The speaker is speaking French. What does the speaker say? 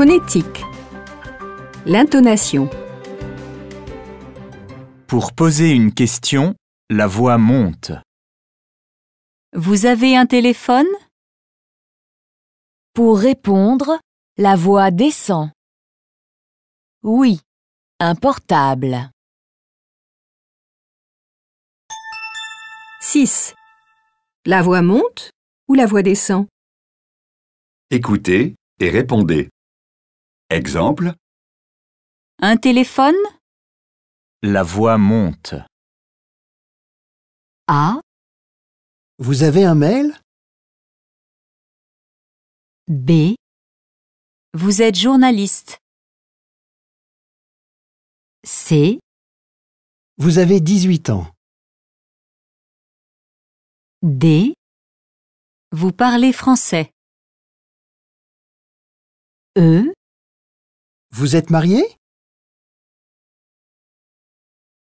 Phonétique. L'intonation. Pour poser une question, la voix monte. Vous avez un téléphone Pour répondre, la voix descend. Oui, un portable. 6. La voix monte ou la voix descend Écoutez et répondez. Exemple Un téléphone La voix monte. A Vous avez un mail B Vous êtes journaliste. C Vous avez 18 ans. D Vous parlez français. E vous êtes marié